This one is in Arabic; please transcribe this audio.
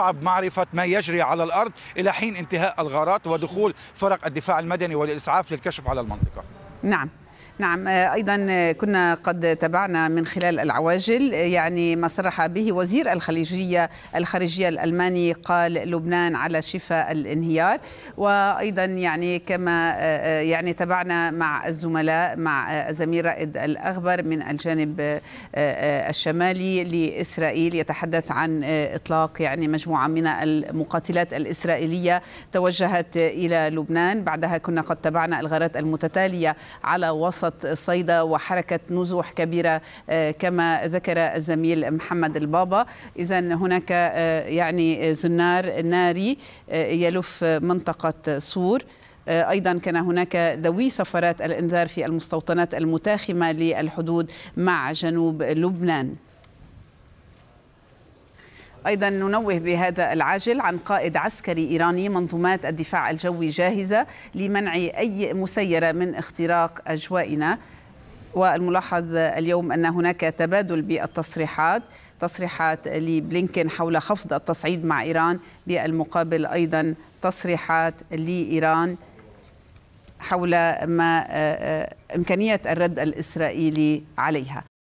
صعب معرفة ما يجري على الأرض إلى حين انتهاء الغارات ودخول فرق الدفاع المدني والإسعاف للكشف على المنطقة نعم نعم آه، أيضا آه، كنا قد تابعنا من خلال العواجل آه، يعني ما صرح به وزير الخليجية الخارجية الألماني قال لبنان على شفاء الانهيار وأيضا يعني كما يعني تابعنا مع الزملاء مع زميل رائد الاغبر من الجانب الشمالي لإسرائيل يتحدث عن إطلاق يعني مجموعة من المقاتلات الإسرائيلية توجهت إلى لبنان بعدها كنا قد تابعنا الغارات المتتالية على وسط صيدا وحركة نزوح كبيرة آه، كما ذكر الزميل محمد البابا إذا هناك آه، يعني آه، زنار ناري يلف منطقة سور ايضا كان هناك ذوي سفرات الانذار في المستوطنات المتاخمه للحدود مع جنوب لبنان أيضا ننوه بهذا العاجل عن قائد عسكري إيراني منظومات الدفاع الجوي جاهزة لمنع أي مسيرة من اختراق أجوائنا والملاحظ اليوم أن هناك تبادل بالتصريحات تصريحات لبلينكين حول خفض التصعيد مع إيران بالمقابل أيضا تصريحات لإيران حول ما آه، آه، إمكانية الرد الإسرائيلي عليها